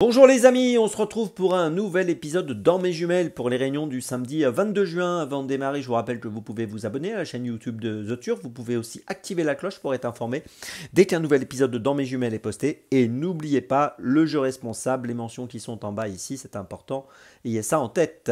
Bonjour les amis, on se retrouve pour un nouvel épisode dans mes jumelles pour les réunions du samedi 22 juin. Avant de démarrer, je vous rappelle que vous pouvez vous abonner à la chaîne YouTube de The Turf. Vous pouvez aussi activer la cloche pour être informé dès qu'un nouvel épisode de dans mes jumelles est posté. Et n'oubliez pas le jeu responsable, les mentions qui sont en bas ici, c'est important. Ayez ça en tête.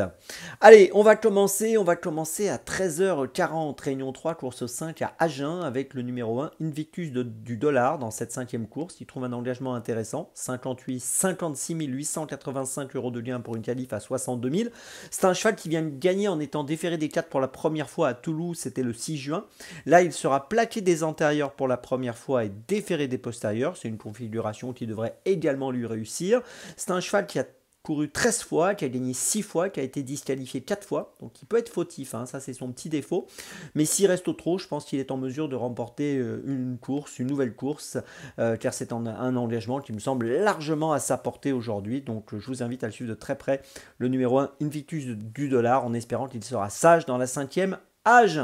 Allez, on va commencer. On va commencer à 13h40, réunion 3, course 5 à Agen avec le numéro 1 Invictus de, du dollar dans cette cinquième course. Il trouve un engagement intéressant, 58, 50 6885 885 euros de lien pour une calife à 62 000. C'est un cheval qui vient de gagner en étant déféré des 4 pour la première fois à Toulouse, c'était le 6 juin. Là, il sera plaqué des antérieurs pour la première fois et déféré des postérieurs. C'est une configuration qui devrait également lui réussir. C'est un cheval qui a couru 13 fois, qui a gagné 6 fois, qui a été disqualifié 4 fois. Donc il peut être fautif, hein. ça c'est son petit défaut. Mais s'il reste au trop, je pense qu'il est en mesure de remporter euh, une course, une nouvelle course, euh, car c'est un, engagement qui me semble largement à sa portée aujourd'hui. Donc je vous invite à le suivre de très près, le numéro 1 Invictus du dollar, en espérant qu'il sera sage dans la cinquième âge.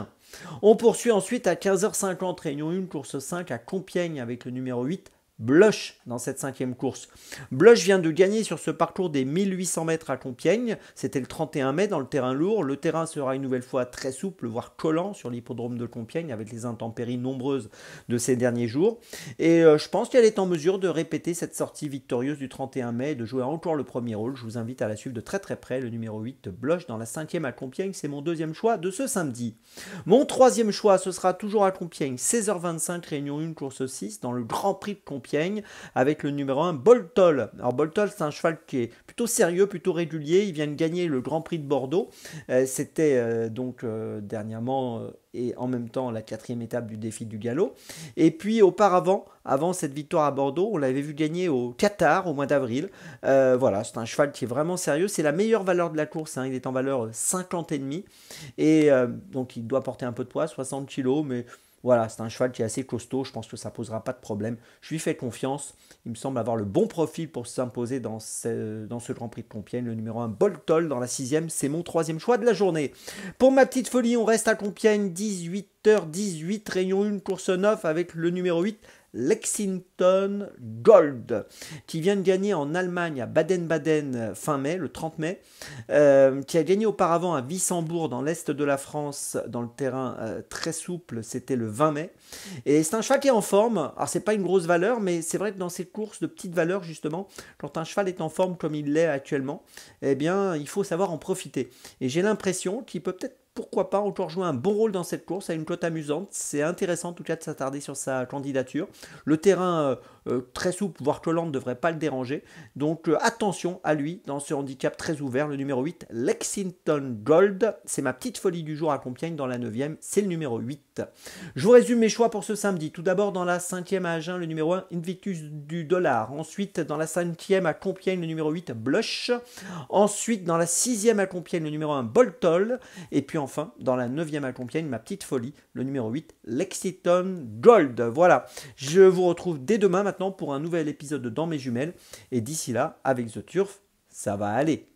On poursuit ensuite à 15h50, réunion 1, course 5 à Compiègne avec le numéro 8 Blush dans cette cinquième course. Blush vient de gagner sur ce parcours des 1800 mètres à Compiègne. C'était le 31 mai dans le terrain lourd. Le terrain sera une nouvelle fois très souple, voire collant sur l'hippodrome de Compiègne avec les intempéries nombreuses de ces derniers jours. Et euh, je pense qu'elle est en mesure de répéter cette sortie victorieuse du 31 mai et de jouer encore le premier rôle. Je vous invite à la suivre de très très près. Le numéro 8 blush dans la cinquième à Compiègne, c'est mon deuxième choix de ce samedi. Mon troisième choix, ce sera toujours à Compiègne, 16h25, réunion 1, course 6, dans le Grand Prix de Compiègne avec le numéro 1 Boltol. Alors Boltol, c'est un cheval qui est plutôt sérieux, plutôt régulier. Il vient de gagner le Grand Prix de Bordeaux. Euh, c'était euh, donc euh, dernièrement et en même temps la quatrième étape du défi du galop. Et puis auparavant, avant cette victoire à Bordeaux, on l'avait vu gagner au Qatar au mois d'avril. voilà, c'est un cheval qui est vraiment sérieux. C'est la meilleure valeur de la course. Hein. Il est en valeur 50 Et, demi. et donc il doit porter un peu de poids, 60 kg, mais voilà, c'est un cheval qui est assez costaud, je pense que ça posera pas de problème. Je lui fais confiance, il me semble avoir le bon profil pour s'imposer dans ce, dans ce Grand Prix de Compiègne. Le numéro 1, Boltol, dans la sixième, c'est mon troisième choix de la journée. Pour ma petite folie, on reste à Compiègne, 18h18, rayon 1, course 9 avec le numéro 8, Lexington Gold, qui vient de gagner en Allemagne à Baden-Baden fin mai, le 30 mai, euh, qui a gagné auparavant à Wissembourg dans l'est de la France, dans le terrain euh, très souple, c'était le 20 mai. Et c'est un cheval qui est en forme, alors c'est pas une grosse valeur, mais c'est vrai que dans ces courses de petite valeur, justement, quand un cheval est en forme comme il l'est actuellement, eh bien, il faut savoir en profiter. Et j'ai l'impression qu'il peut peut-être pourquoi pas encore jouer un bon rôle dans cette course, à une cote amusante. C'est intéressant en tout cas de s'attarder sur sa candidature. Le terrain euh, euh, très souple, voire collant, ne devrait pas le déranger. Donc euh, attention à lui dans ce handicap très ouvert, le numéro 8, Lexington Gold. C'est ma petite folie du jour à Compiègne dans la 9e, c'est le numéro 8. Je vous résume mes choix pour ce samedi. Tout d'abord dans la 5e à Agen, le numéro 1, Invictus du dollar. Ensuite dans la cinquième à Compiègne, le numéro 8, Blush. Ensuite dans la 6 à Compiègne, le numéro 1, Boltol. Et puis enfin, dans la neuvième e ma petite folie, le numéro 8, Lexiton Gold. Voilà, je vous retrouve dès demain maintenant pour un nouvel épisode de Dans mes jumelles. Et d'ici là, avec The Turf, ça va aller.